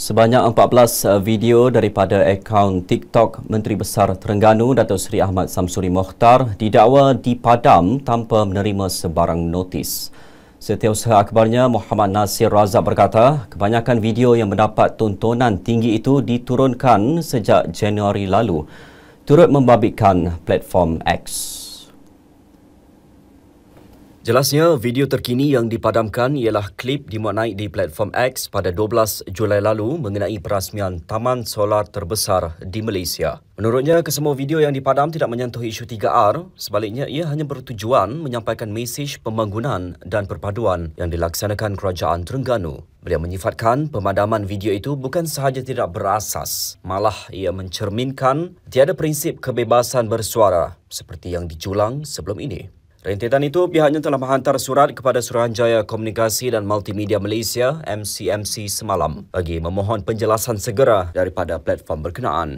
Sebanyak 14 eh, video daripada akaun TikTok Menteri Besar Terengganu Datuk Seri Ahmad Samsuri Mohtar didakwa dipadam tanpa menerima sebarang notis. Setiausaha akhbarnya Muhammad Nasir Razak berkata, kebanyakan video yang mendapat tontonan tinggi itu diturunkan sejak Januari lalu turut membabitkan platform X. Jelasnya, video terkini yang dipadamkan ialah klip dimuat naik di platform X pada 12 Julai lalu mengenai perasmian Taman Solar terbesar di Malaysia. Menurutnya, kesemua video yang dipadam tidak menyentuh isu 3R. Sebaliknya, ia hanya bertujuan menyampaikan mesej pembangunan dan perpaduan yang dilaksanakan Kerajaan Terengganu. Beliau menyifatkan pemadaman video itu bukan sahaja tidak berasas, malah ia mencerminkan tiada prinsip kebebasan bersuara seperti yang dijulang sebelum ini. Rentetan itu pihaknya telah menghantar surat kepada Suruhanjaya Komunikasi dan Multimedia Malaysia MCMC semalam bagi memohon penjelasan segera daripada platform berkenaan.